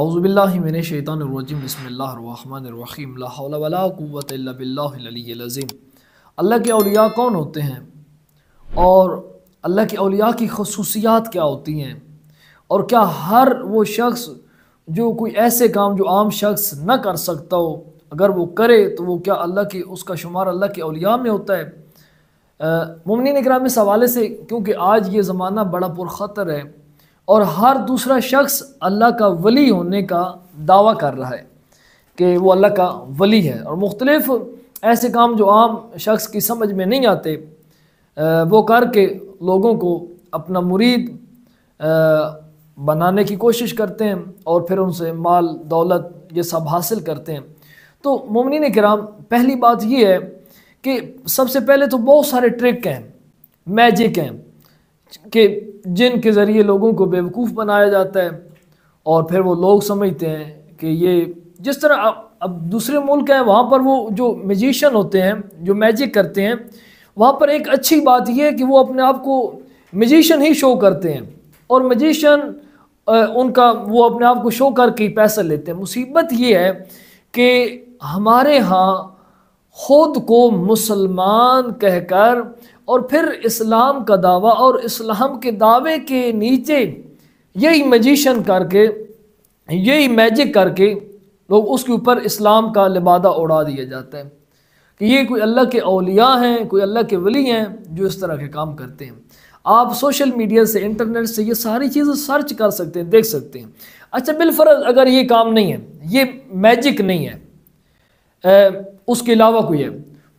आउज़बिल्लिमिनशैतानरजीम बसमीम लावतबीम अल्लाह के अलिया कौन होते हैं और अल्लाह के अलिया की खसूसियात क्या होती हैं और क्या हर वो शख्स जो कोई ऐसे काम जो आम शख्स न कर सकता हो अगर वो करे तो वो क्या अल्लाह के उसका शुमार अल्लाह के अलिया में होता है मुमनिन इकराम इस हवाले से क्योंकि आज ये ज़माना बड़ा पुरखतर है और हर दूसरा शख्स अल्लाह का वली होने का दावा कर रहा है कि वो अल्लाह का वली है और मुख्तलिफ़ ऐसे काम जो आम शख्स की समझ में नहीं आते वो करके लोगों को अपना मुरीद बनाने की कोशिश करते हैं और फिर उनसे माल दौलत ये सब हासिल करते हैं तो ममिन कराम पहली बात ये है कि सबसे पहले तो बहुत सारे ट्रिक हैं मैजिक हैं के ज़रिए लोगों को बेवकूफ़ बनाया जाता है और फिर वो लोग समझते हैं कि ये जिस तरह अब अब दूसरे मुल्क हैं वहाँ पर वो जो मजिशन होते हैं जो मैजिक करते हैं वहाँ पर एक अच्छी बात यह है कि वो अपने आप को मजिशन ही शो करते हैं और मजिशन उनका वो अपने आप को शो करके ही पैसा लेते हैं मुसीबत ये है कि हमारे यहाँ खुद को मुसलमान कहकर और फिर इस्लाम का दावा और इस्लाम के दावे के नीचे यही मजिशन करके यही मैजिक करके लोग उसके ऊपर इस्लाम का लिबादा उड़ा दिया जाता है कि ये कोई अल्लाह के अलिया हैं कोई अल्लाह के वली हैं जो इस तरह के काम करते हैं आप सोशल मीडिया से इंटरनेट से ये सारी चीज़ें सर्च कर सकते हैं देख सकते हैं अच्छा बिलफर अगर ये काम नहीं है ये मैजिक नहीं है ए, उसके अलावा कोई है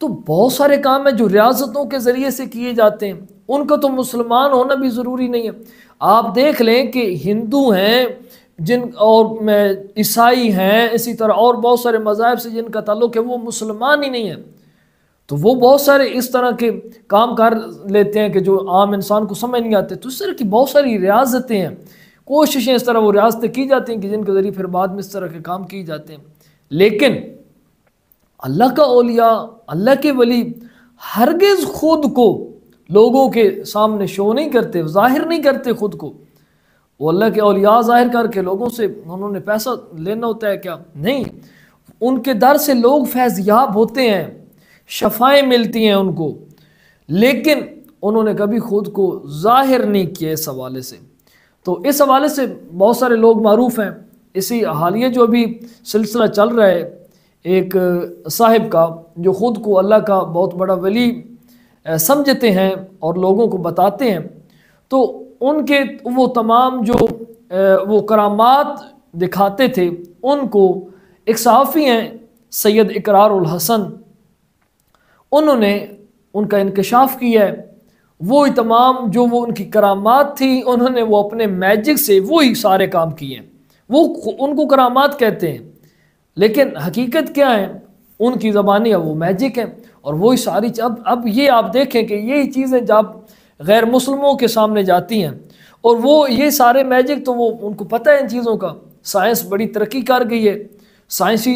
तो बहुत सारे काम हैं जो रियासतों के ज़रिए से किए जाते हैं उनका तो मुसलमान होना भी ज़रूरी नहीं है आप देख लें कि हिंदू हैं जिन और ईसाई हैं इसी तरह और बहुत सारे मज़ाहब से जिनका ताल्लुक है वो मुसलमान ही नहीं है तो वो बहुत सारे इस तरह के काम कर लेते हैं कि जो आम इंसान को समझ नहीं आते तो इस तरह की बहुत सारी रियाजतें हैं कोशिशें इस तरह वो रियाजतें की जाती हैं कि जिनके ज़रिए फिर बाद में इस तरह के काम किए जाते हैं लेकिन अल्लाह का ओलिया अल्लाह के वली हरगिज़ खुद को लोगों के सामने शो नहीं करते जाहिर नहीं करते खुद को वो अल्लाह के अलिया जाहिर करके लोगों से उन्होंने पैसा लेना होता है क्या नहीं उनके दर से लोग फैज़याब होते हैं शफाएँ मिलती हैं उनको लेकिन उन्होंने कभी खुद को जाहिर नहीं किया इस हवाले से तो इस हवाले से बहुत सारे लोग मरूफ हैं इसी हालिया जो अभी सिलसिला चल रहा है एक साहिब का जो ख़ुद को अल्लाह का बहुत बड़ा वली समझते हैं और लोगों को बताते हैं तो उनके वो तमाम जो वो करामात दिखाते थे उनको एक सहाफ़ी हैं सैयद इकरारुल हसन उन्होंने उनका इंकशाफ किया है वो तमाम जो वो उनकी करामात थी उन्होंने वो अपने मैजिक से वो ही सारे काम किए हैं वो उनको करामात कहते हैं लेकिन हकीकत क्या है उनकी ज़बानी अब वो मैजिक है और वही सारी अब अब ये आप देखें कि यही चीज़ें जब गैर मुसलमों के सामने जाती हैं और वो ये सारे मैजिक तो वो उनको पता है इन चीज़ों का साइंस बड़ी तरक्की कर गई है साइंसी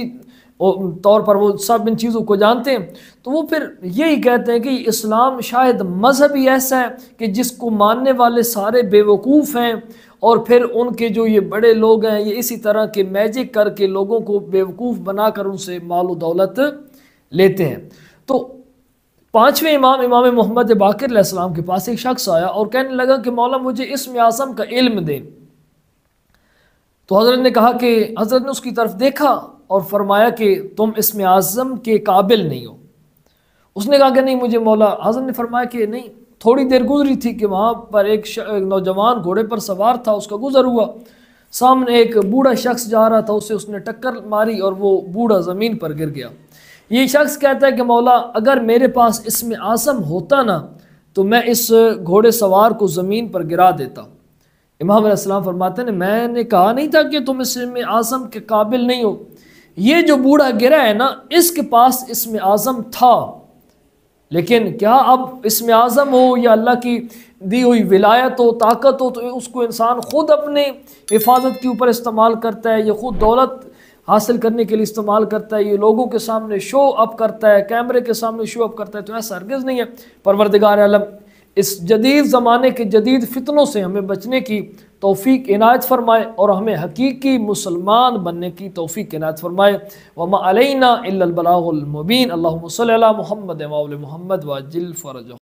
तौर पर वो सब इन चीज़ों को जानते हैं तो वो फिर यही कहते हैं कि इस्लाम शायद मज़हब ही ऐसा है कि जिसको मानने वाले सारे बेवकूफ़ हैं और फिर उनके जो ये बड़े लोग हैं ये इसी तरह के मैजिक करके लोगों को बेवकूफ़ बनाकर उनसे माल दौलत लेते हैं तो पाँचवें इमाम इमाम मोहम्मद बाकर के पास एक शख्स आया और कहने लगा कि मौला मुझे इसम आज़म का इल्म दे तो हज़रत ने कहा कि हज़रत ने उसकी तरफ देखा और फरमाया कि तुम इसम आज़म के काबिल नहीं हो उसने कहा कि नहीं मुझे मौला हज़रत ने फरमाया कि नहीं थोड़ी देर गुजरी थी कि वहाँ पर एक, एक नौजवान घोड़े पर सवार था उसका गुजर हुआ सामने एक बूढ़ा शख्स जा रहा था उसे उसने टक्कर मारी और वो बूढ़ा ज़मीन पर गिर गया ये शख्स कहता है कि मौला अगर मेरे पास इसमें आसम होता ना तो मैं इस घोड़े सवार को ज़मीन पर गिरा देता इमाम फरमाते ने मैंने कहा नहीं था कि तुम इसमें आज़म के काबिल नहीं हो ये जो बूढ़ा गिरा है ना इसके पास इसमें आज़म था लेकिन क्या अब इसमें आज़म हो या अल्लाह की दी हुई विलायत हो ताकत हो तो उसको इंसान ख़ुद अपने हिफाजत के ऊपर इस्तेमाल करता है या ख़ुद दौलत हासिल करने के लिए इस्तेमाल करता है ये लोगों के सामने शो अप करता है कैमरे के सामने शो अप करता है तो ऐसा हरगज़ नहीं है परवरदिगार आलम इस जदीद ज़माने के जदीद फितनों से हमें बचने की तोफ़ी इनायत फ़रमाए और हमें हकीकी मुसलमान बनने की तोफ़ी इनायत फ़रमाए वमा अलैना इल्लल बलागुल मुबीन अल्लाहुम्मा सल्ली अला मुहम्मद मुहम्मद वाजिल फ़रज